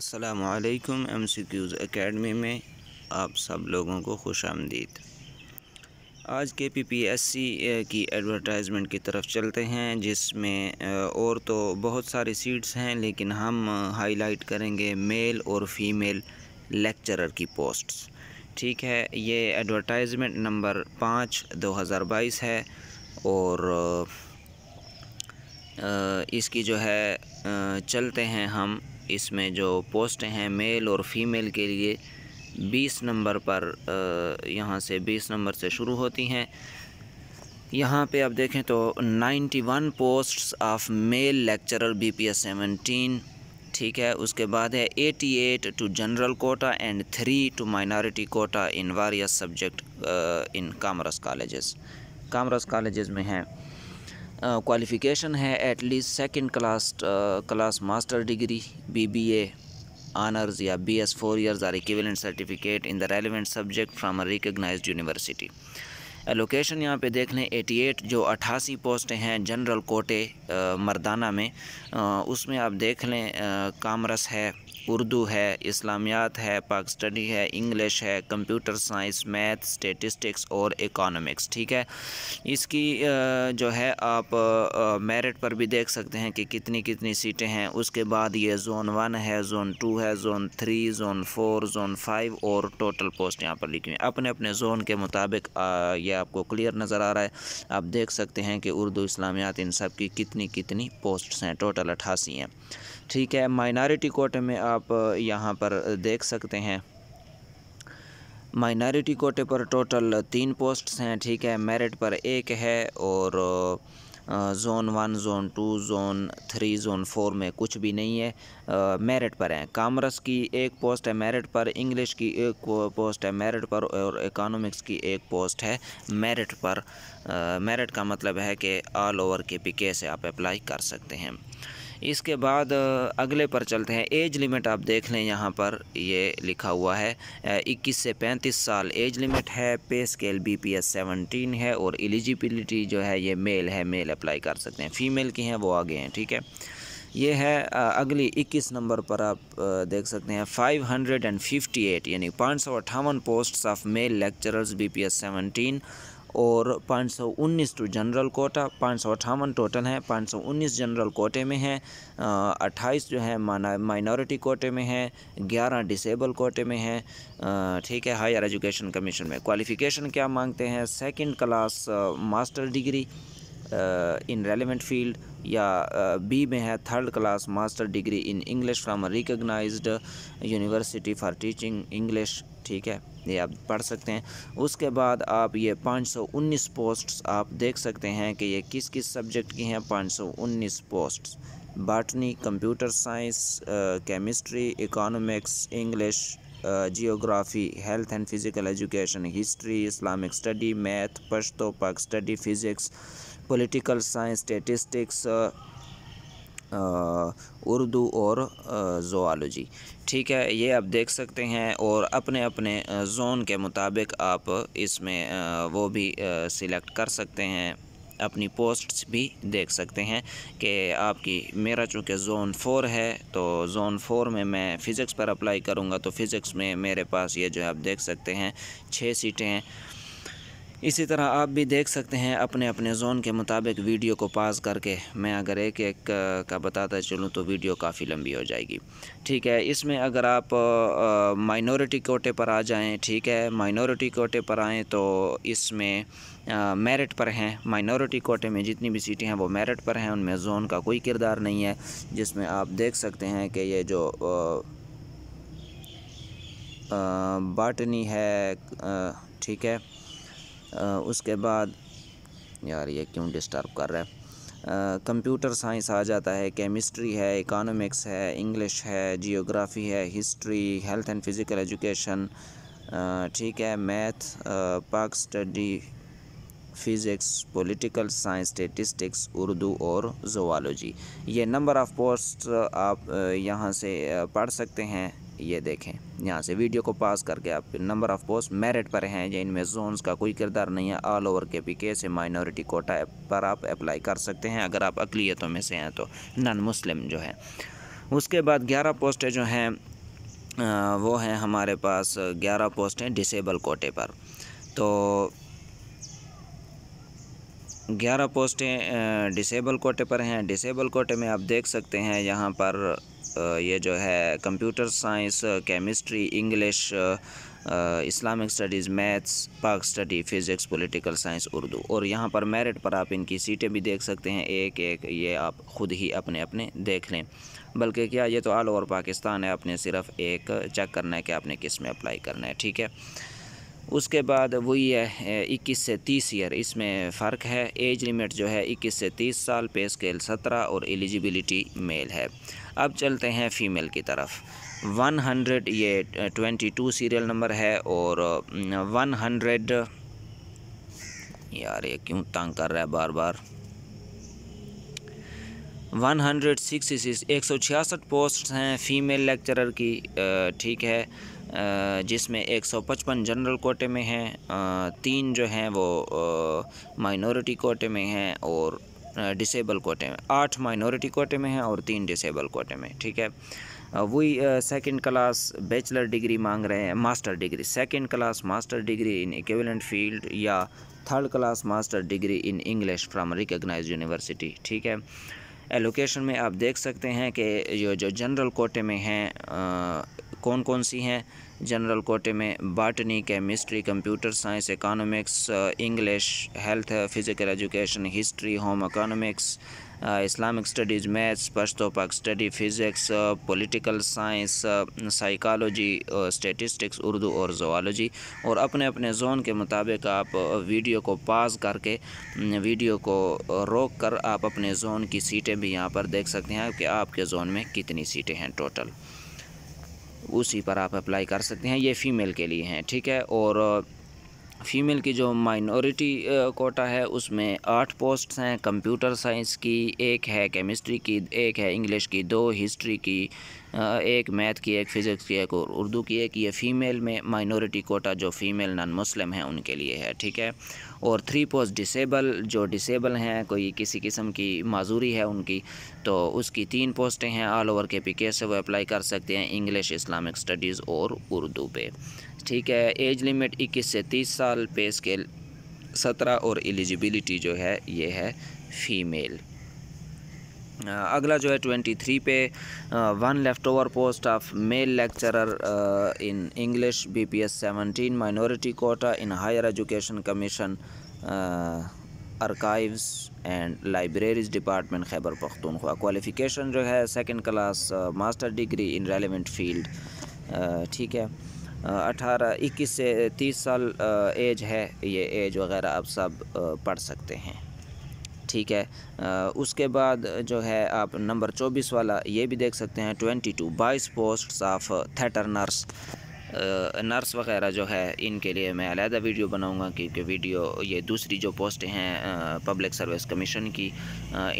असलकम M C Qs academy में आप सब लोगों को खुश आमदीद आज के पी पी एस सी की एडवर्टाइजमेंट की तरफ चलते हैं जिसमें और तो बहुत सारी सीट्स हैं लेकिन हम हाईलाइट करेंगे मेल और फीमेल लेक्चरर की पोस्ट्स ठीक है ये एडवर्टाइजमेंट नंबर पाँच दो हज़ार बाईस है और इसकी जो है चलते हैं हम इसमें जो पोस्ट हैं मेल और फीमेल के लिए 20 नंबर पर यहाँ से 20 नंबर से शुरू होती हैं यहाँ पे आप देखें तो 91 posts of male lecturer B P S seventeen ठीक है उसके बाद है 88 two general quota and three two minority quota in various subject in commerce colleges commerce colleges में हैं क्वालिफ़िकेशन है at least second second class class master degree BBA honours या B S four years or equivalent certificate in the relevant subject from a recognise university allocation यहाँ पे देख लें eighty eight जो अट्ठासी पोस्टें हैं जनरल कोटे आ, मर्दाना में आ, उसमें आप देख लें कामरस है उर्दू है इस्लामियात है पाक स्टडी है इंग्लिश है कंप्यूटर साइंस मैथ स्टेटिस्टिक्स और इकोनॉमिक्स ठीक है इसकी जो है आप मेरिट पर भी देख सकते हैं कि कितनी कितनी सीटें हैं उसके बाद ये जोन वन है जोन टू है zone three zone four zone five और टोटल पोस्ट यहाँ पर लिखी हुई अपने अपने जोन के मुताबिक ये आपको क्लियर नज़र आ रहा है आप देख सकते हैं कि उर्दू इस्लामियात इन सब की कितनी कितनी पोस्ट्स हैं टोटल अट्ठासी हैं ठीक है माइनॉरिटी कोटे में आप यहाँ पर देख सकते हैं माइनॉरिटी कोटे पर टोटल तीन पोस्ट्स हैं ठीक है मेरिट पर एक है और zone one zone two zone three zone four में कुछ भी नहीं है मेरिट पर हैं कामर्स की एक पोस्ट है मेरिट पर इंग्लिश की एक पोस्ट है मेरिट पर और इकोनॉमिक्स की एक पोस्ट है मेरिट पर मेरिट का मतलब है कि ऑल ओवर के पी से आप अप्लाई कर सकते हैं इसके बाद अगले पर चलते हैं एज लिमिट आप देख लें यहाँ पर ये लिखा हुआ है इक्कीस से पैंतीस साल एज लिमिट है pay scale B P S seventeen है और एलिजिबिलिटी जो है ये मेल है मेल अप्लाई कर सकते हैं फ़ीमेल की हैं वो आगे हैं ठीक है ये है अगली 21 नंबर पर आप देख सकते हैं 558 यानी पाँच posts of male lecturers BPS 17 और पाँच टू जनरल कोटा पाँच टोटल हैं पाँच जनरल कोटे में हैं अट्ठाईस जो है माइनॉरिटी कोटे में हैं ग्यारह डिसेबल कोटे में हैं ठीक है हायर एजुकेशन कमीशन में क्वालिफ़िकेशन क्या मांगते हैं second class master degree in relevant field या बी uh, में है third class master degree in English from recognise university for teaching English ठीक है ये आप पढ़ सकते हैं उसके बाद आप ये 519 पोस्ट्स आप देख सकते हैं कि ये किस किस सब्जेक्ट की हैं 519 posts botany computer science chemistry economics English geography health and physical education history Islamic study math Pashto Pak study physics political science statistics Urdu और जोआलॉजी uh, ठीक है ये आप देख सकते हैं और अपने अपने जोन uh, के मुताबिक आप इसमें uh, वो भी सिलेक्ट कर सकते हैं अपनी पोस्ट्स भी देख सकते हैं कि आपकी मेरा चूँकि जोन फोर है तो जोन फोर में मैं फ़िज़िक्स पर अप्लाई करूँगा तो फ़िज़िक्स में मेरे पास ये जो है आप देख सकते हैं छः सीटें हैं इसी तरह आप भी देख सकते हैं अपने अपने जोन के मुताबिक वीडियो को पास करके मैं अगर एक एक का बताता चलूँ तो वीडियो काफ़ी लंबी हो जाएगी ठीक है इसमें अगर आप माइनॉरिटी कोटे पर आ जाएं ठीक है माइनॉरिटी कोटे पर आएँ तो इसमें मेरिट पर हैं माइनॉरिटी कोटे में जितनी भी सीटें हैं वो मेरिट पर हैं उनमें जोन का कोई किरदार नहीं है जिसमें आप देख सकते हैं कि ये जो बाटनी है ठीक है उसके बाद यार ये क्यों डिस्टर्ब कर रहा है कंप्यूटर साइंस आ जाता है केमिस्ट्री है इकोनॉमिक्स है इंग्लिश है जियोग्राफी है history health and physical education ठीक है math Pak study physics political science statistics Urdu और जोआलोजी ये नंबर ऑफ़ पोस्ट आप यहाँ से पढ़ सकते हैं ये देखें यहाँ से वीडियो को पास करके आप नंबर ऑफ़ पोस्ट मेरिट पर हैं या इनमें जोन्स का कोई किरदार नहीं है ऑल ओवर के पी के से माइनॉरिटी कोटा पर आप अप्लाई कर सकते हैं अगर आप अकलीतों में से हैं तो नन मुस्लिम जो है उसके बाद ग्यारह पोस्टें जो हैं वो हैं हमारे पास ग्यारह पोस्टें डिसेबल कोटे पर तो ग्यारह पोस्टें डिसेबल कोटे पर हैं डिसेबल कोटे में आप देख सकते हैं यहाँ पर ये जो है computer science chemistry English Islamic studies maths Pak study physics political science Urdu और यहाँ पर मेरिट पर आप इनकी सीटें भी देख सकते हैं एक एक ये आप ख़ुद ही अपने अपने देख लें बल्कि क्या ये तो ऑल ओवर पाकिस्तान है आपने सिर्फ एक चेक करना है कि आपने किस में अप्लाई करना है ठीक है उसके बाद वही है इक्कीस से तीस ईयर इसमें फ़र्क है एज लिमिट जो है इक्कीस से तीस साल पे स्केल सत्रह और एलिजिबिलिटी मेल है अब चलते हैं फ़ीमेल की तरफ 100 ये 22 सीरियल नंबर है और 100 यार ये क्यों तंग कर रहा है बार बार 166 छियासठ पोस्ट हैं फ़ीमेल लेक्चरर की ठीक है जिसमें 155 जनरल कोटे में हैं तीन जो हैं वो माइनॉरिटी कोटे में हैं और डिसेबल कोटे में आठ माइनॉरिटी कोटे में हैं और तीन डिसेबल कोटे में ठीक है वही सेकंड क्लास बैचलर डिग्री मांग रहे हैं master degree second class master degree in equivalent field या third class master degree in English from recognise university ठीक है एलोकेशन में आप देख सकते हैं कि जो जो जनरल कोटे में हैं कौन कौन सी हैं जनरल कोटे में botany chemistry computer science economics English health physical education history home economics Islamic studies maths Pashto Pak study physics political science psychology statistics Urdu और जोलॉजी और अपने अपने जोन के मुताबिक आप वीडियो को पास करके वीडियो को रोक कर आप अपने जोन की सीटें भी यहाँ पर देख सकते हैं कि आपके जोन में कितनी सीटें हैं टोटल उसी पर आप अप्लाई कर सकते हैं ये फ़ीमेल के लिए हैं ठीक है और फ़ीमेल की जो माइनॉरिटी कोटा है उसमें आठ पोस्ट्स हैं कंप्यूटर साइंस की एक है केमिस्ट्री की एक है इंग्लिश की दो हिस्ट्री की एक मैथ की एक फ़िज़िक्स की एक और उर्दू की एक ये फ़ीमेल में माइनॉरिटी कोटा जो फ़ीमेल नॉन मुस्लिम हैं उनके लिए है ठीक है और थ्री पोस्ट डिसेबल जो डिसेबल हैं कोई किसी किस्म की माजूरी है उनकी तो उसकी तीन पोस्टें हैं ऑल ओवर के पी के से वो अप्लाई कर सकते हैं इंग्लिश इस्लामिक स्टडीज़ और उर्दू पे ठीक है एज लिमिट 21 से 30 साल पे स्केल 17 और एलिजिबिलिटी जो है ये है फ़ीमेल अगला जो है ट्वेंटी थ्री पे one left over post of male lecturer in English BPS seventeen minority quota in higher education commission archives and libraries department Khyber Pakhtunkhwa qualification जो है second class master degree in relevant field ठीक है अठारह इक्कीस से तीस साल एज है ये एज वगैरह आप सब पढ़ सकते हैं ठीक है आ, उसके बाद जो है आप नंबर चौबीस वाला ये भी देख सकते हैं ट्वेंटी टू बाईस post of theatre nurse nurse वगैरह जो है इनके लिए मैं अलहदा वीडियो बनाऊँगा क्योंकि वीडियो ये दूसरी जो पोस्ट हैं पब्लिक सर्विस कमीशन की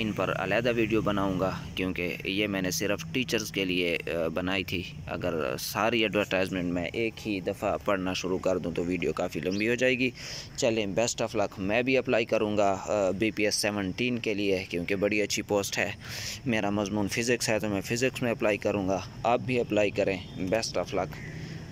इन पर अलहदा वीडियो बनाऊँगा क्योंकि ये मैंने सिर्फ टीचर्स के लिए बनाई थी अगर सारी एडवर्टाइजमेंट मैं एक ही दफ़ा पढ़ना शुरू कर दूँ तो वीडियो काफ़ी लंबी हो जाएगी चलें बेस्ट ऑफ लक मैं भी अप्लाई करूँगा बी पी एस सेवनटीन के लिए क्योंकि बड़ी अच्छी पोस्ट है मेरा मजमून फ़िज़िक्स है तो मैं फ़िज़िक्स में अप्लाई करूँगा आप भी अप्लाई करें बेस्ट ऑफ लक